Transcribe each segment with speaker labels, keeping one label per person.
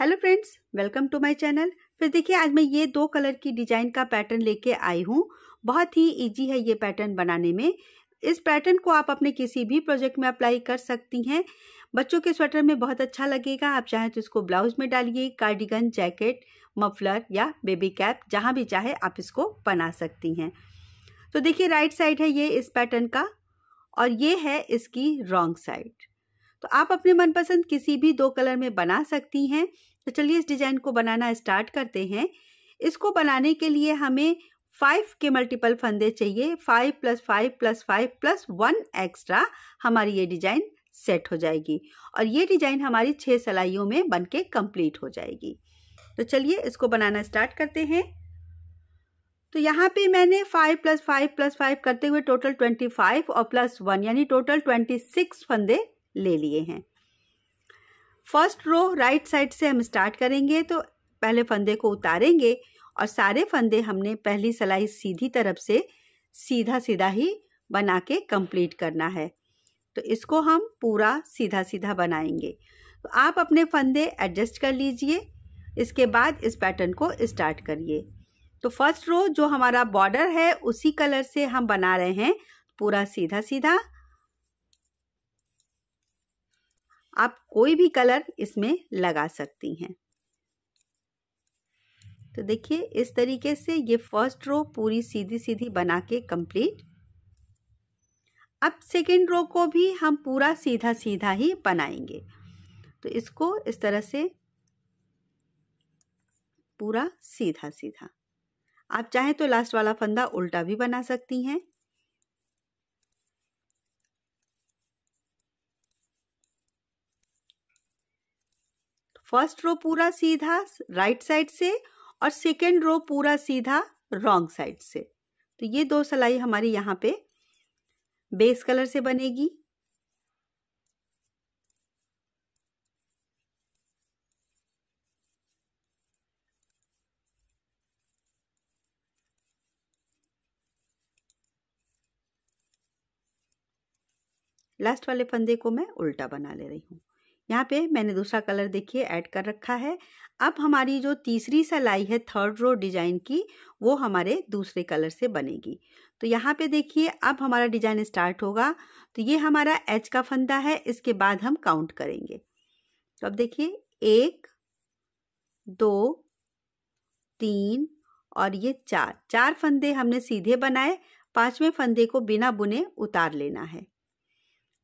Speaker 1: hello friends welcome to my channel फिर देखिए आज मैं ये दो कलर की डिजाइन का पैटर्न लेके आई हूँ बहुत ही इजी है ये पैटर्न बनाने में इस पैटर्न को आप अपने किसी भी प्रोजेक्ट में अप्लाई कर सकती हैं बच्चों के स्वेटर में बहुत अच्छा लगेगा आप चाहें तो इसको ब्लाउज में डालिए कार्डिगन जैकेट मफलर या बेबी कैप जहाँ भी चाहे आप इसको बना सकती हैं तो देखिए राइट साइड है ये इस पैटर्न का और ये है इसकी रॉन्ग साइड तो आप अपने मनपसंद किसी भी दो कलर में बना सकती हैं तो चलिए इस डिज़ाइन को बनाना स्टार्ट करते हैं इसको बनाने के लिए हमें फाइव के मल्टीपल फंदे चाहिए five plus five plus five plus one extra हमारी ये डिज़ाइन सेट हो जाएगी और ये डिज़ाइन हमारी छः सलाइयों में बन के कम्प्लीट हो जाएगी तो चलिए इसको बनाना स्टार्ट करते हैं तो यहाँ पे मैंने five plus five plus five करते हुए टोटल ट्वेंटी फाइव और प्लस वन यानी टोटल ट्वेंटी सिक्स फंदे ले लिए हैं फर्स्ट रो राइट साइड से हम स्टार्ट करेंगे तो पहले फंदे को उतारेंगे और सारे फंदे हमने पहली सलाई सीधी तरफ से सीधा सीधा ही बना के कंप्लीट करना है तो इसको हम पूरा सीधा सीधा बनाएंगे तो आप अपने फंदे एडजस्ट कर लीजिए इसके बाद इस पैटर्न को स्टार्ट करिए तो फर्स्ट रो जो हमारा बॉर्डर है उसी कलर से हम बना रहे हैं पूरा सीधा सीधा आप कोई भी कलर इसमें लगा सकती हैं तो देखिए इस तरीके से ये फर्स्ट रो पूरी सीधी सीधी बना के कंप्लीट अब सेकेंड रो को भी हम पूरा सीधा सीधा ही बनाएंगे तो इसको इस तरह से पूरा सीधा सीधा आप चाहें तो लास्ट वाला फंदा उल्टा भी बना सकती हैं फर्स्ट रो पूरा सीधा राइट साइड से और सेकेंड रो पूरा सीधा रॉन्ग साइड से तो ये दो सलाई हमारी यहाँ पे बेस कलर से बनेगी लास्ट वाले फंदे को मैं उल्टा बना ले रही हूँ यहाँ पे मैंने दूसरा कलर देखिए ऐड कर रखा है अब हमारी जो तीसरी सलाई है थर्ड रो डिजाइन की वो हमारे दूसरे कलर से बनेगी तो यहाँ पे देखिए अब हमारा डिजाइन स्टार्ट होगा तो ये हमारा एच का फंदा है इसके बाद हम काउंट करेंगे तो अब देखिए एक दो तीन और ये चार चार फंदे हमने सीधे बनाए पांचवें फंदे को बिना बुने उतार लेना है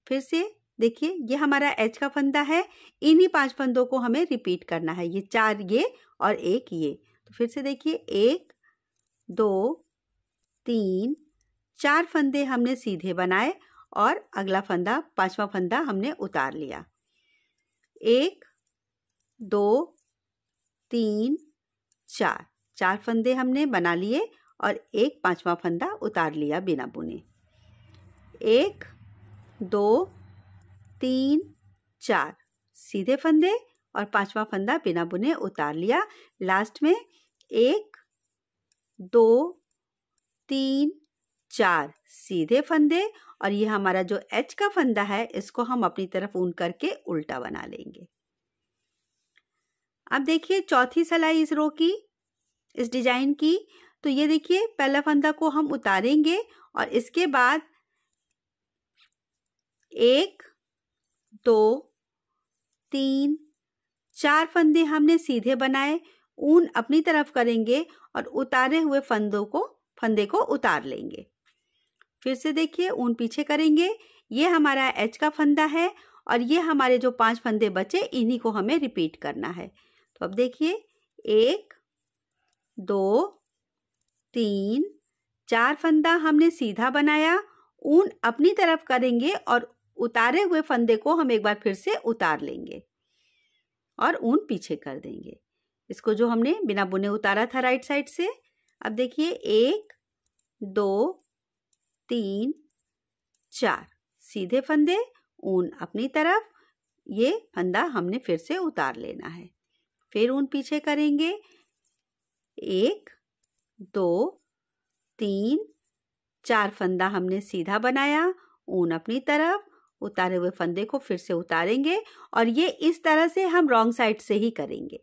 Speaker 1: फिर से देखिए ये हमारा एच का फंदा है इन्हीं पांच फंदों को हमें रिपीट करना है ये चार ये और एक ये तो फिर से देखिए एक दो तीन चार फंदे हमने सीधे बनाए और अगला फंदा पांचवा फंदा हमने उतार लिया एक दो तीन चार चार फंदे हमने बना लिए और एक पांचवा फंदा उतार लिया बिना बुने एक दो तीन चार सीधे फंदे और पांचवा फंदा बिना बुने उतार लिया लास्ट में एक दो तीन चार सीधे फंदे और ये हमारा जो एच का फंदा है इसको हम अपनी तरफ ऊन करके उल्टा बना लेंगे अब देखिए चौथी सलाई इस रो की इस डिजाइन की तो ये देखिए पहला फंदा को हम उतारेंगे और इसके बाद एक दो तीन चार फंदे हमने सीधे बनाए ऊन अपनी तरफ करेंगे और उतारे हुए फंदों को फंदे को उतार लेंगे फिर से देखिए ऊन पीछे करेंगे ये हमारा एच का फंदा है और ये हमारे जो पांच फंदे बचे इन्हीं को हमें रिपीट करना है तो अब देखिए एक दो तीन चार फंदा हमने सीधा बनाया ऊन अपनी तरफ करेंगे और उतारे हुए फंदे को हम एक बार फिर से उतार लेंगे और ऊन पीछे कर देंगे इसको जो हमने बिना बुने उतारा था राइट साइड से अब देखिए एक दो तीन चार सीधे फंदे ऊन अपनी तरफ ये फंदा हमने फिर से उतार लेना है फिर ऊन पीछे करेंगे एक दो तीन चार फंदा हमने सीधा बनाया ऊन अपनी तरफ उतारे हुए फंदे को फिर से उतारेंगे और ये इस तरह से हम रॉन्ग साइड से ही करेंगे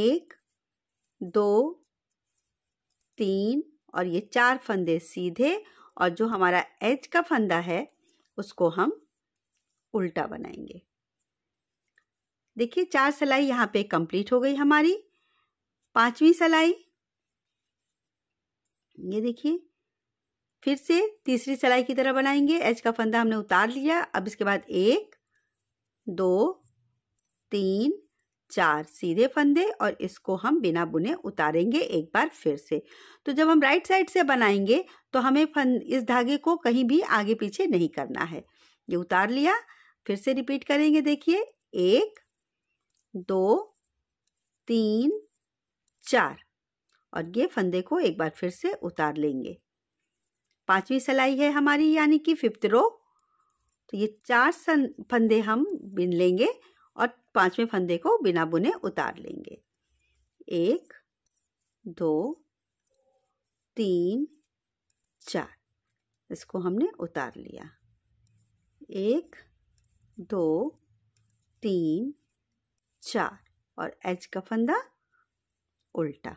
Speaker 1: एक दो तीन और ये चार फंदे सीधे और जो हमारा एज का फंदा है उसको हम उल्टा बनाएंगे देखिए चार सलाई यहाँ पे कंप्लीट हो गई हमारी पांचवी सलाई ये देखिए फिर से तीसरी सिलाई की तरह बनाएंगे एच का फंदा हमने उतार लिया अब इसके बाद एक दो तीन चार सीधे फंदे और इसको हम बिना बुने उतारेंगे एक बार फिर से तो जब हम राइट साइड से बनाएंगे तो हमें फंद इस धागे को कहीं भी आगे पीछे नहीं करना है ये उतार लिया फिर से रिपीट करेंगे देखिए एक दो तीन चार और ये फंदे को एक बार फिर से उतार लेंगे पांचवी सिलाई है हमारी यानी कि फिफ्थ रो तो ये चार सन फंदे हम बिन लेंगे और पांचवें फंदे को बिना बुने उतार लेंगे एक दो तीन चार इसको हमने उतार लिया एक दो तीन चार और एज का फंदा उल्टा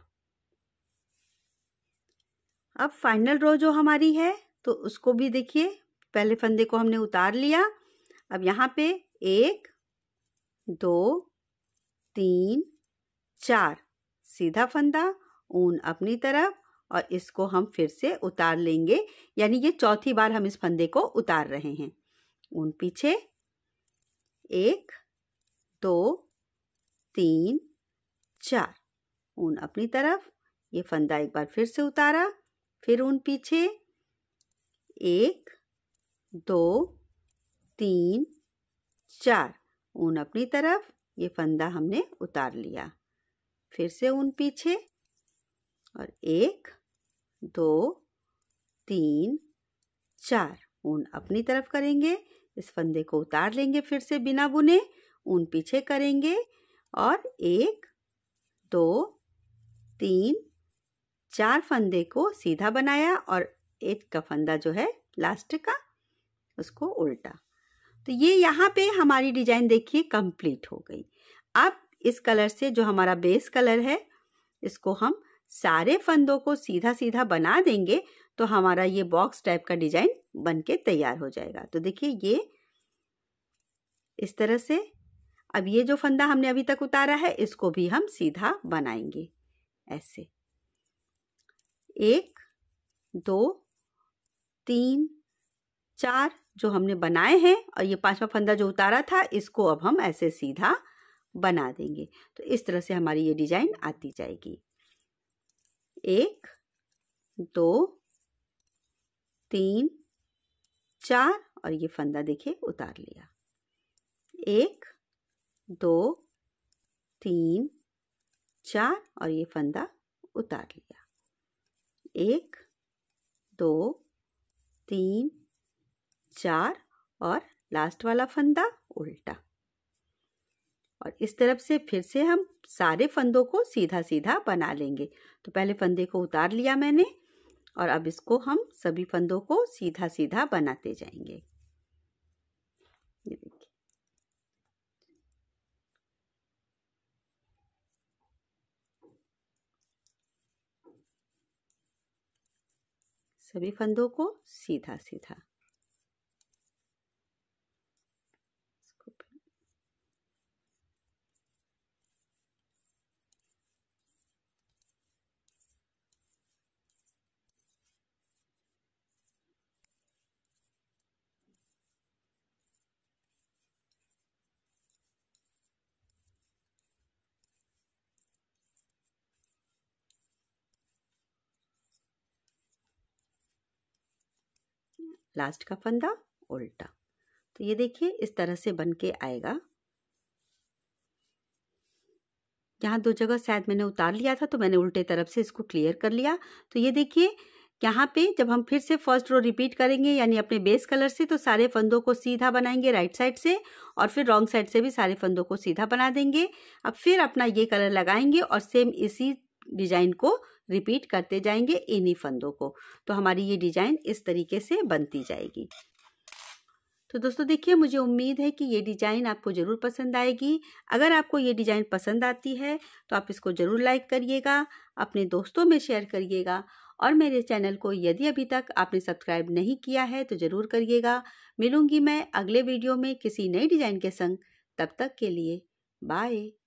Speaker 1: अब फाइनल रो जो हमारी है तो उसको भी देखिए पहले फंदे को हमने उतार लिया अब यहाँ पे एक दो तीन चार सीधा फंदा ऊन अपनी तरफ और इसको हम फिर से उतार लेंगे यानी ये चौथी बार हम इस फंदे को उतार रहे हैं ऊन पीछे एक दो तीन चार ऊन अपनी तरफ ये फंदा एक बार फिर से उतारा फिर उन पीछे एक दो तीन चार ऊन अपनी तरफ ये फंदा हमने उतार लिया फिर से ऊन पीछे और एक दो तीन चार ऊन अपनी तरफ करेंगे इस फंदे को उतार लेंगे फिर से बिना बुने ऊन पीछे करेंगे और एक दो तीन चार फंदे को सीधा बनाया और एक का फंदा जो है लास्ट का उसको उल्टा तो ये यहाँ पे हमारी डिजाइन देखिए कंप्लीट हो गई अब इस कलर से जो हमारा बेस कलर है इसको हम सारे फंदों को सीधा सीधा बना देंगे तो हमारा ये बॉक्स टाइप का डिजाइन बन के तैयार हो जाएगा तो देखिए ये इस तरह से अब ये जो फंदा हमने अभी तक उतारा है इसको भी हम सीधा बनाएंगे ऐसे एक दो तीन चार जो हमने बनाए हैं और ये पांचवा फंदा जो उतारा था इसको अब हम ऐसे सीधा बना देंगे तो इस तरह से हमारी ये डिजाइन आती जाएगी एक दो तीन चार और ये फंदा देखिए उतार लिया एक दो तीन चार और ये फंदा उतार लिया एक दो तीन चार और लास्ट वाला फंदा उल्टा और इस तरफ से फिर से हम सारे फंदों को सीधा सीधा बना लेंगे तो पहले फंदे को उतार लिया मैंने और अब इसको हम सभी फंदों को सीधा सीधा बनाते जाएंगे सभी फंदों को सीधा सीधा लास्ट का फंदा उल्टा तो ये देखिए इस तरह से बन के आएगा यहाँ दो जगह शायद मैंने उतार लिया था तो मैंने उल्टे तरफ से इसको क्लियर कर लिया तो ये देखिए यहाँ पे जब हम फिर से फर्स्ट रो रिपीट करेंगे यानी अपने बेस कलर से तो सारे फंदों को सीधा बनाएंगे राइट साइड से और फिर रॉन्ग साइड से भी सारे फंदों को सीधा बना देंगे अब फिर अपना ये कलर लगाएंगे और सेम इसी डिजाइन को रिपीट करते जाएंगे इन्हीं फंदों को तो हमारी ये डिजाइन इस तरीके से बनती जाएगी तो दोस्तों देखिए मुझे उम्मीद है कि ये डिज़ाइन आपको ज़रूर पसंद आएगी अगर आपको ये डिज़ाइन पसंद आती है तो आप इसको ज़रूर लाइक करिएगा अपने दोस्तों में शेयर करिएगा और मेरे चैनल को यदि अभी तक आपने सब्सक्राइब नहीं किया है तो ज़रूर करिएगा मिलूंगी मैं अगले वीडियो में किसी नई डिज़ाइन के संग तब तक के लिए बाय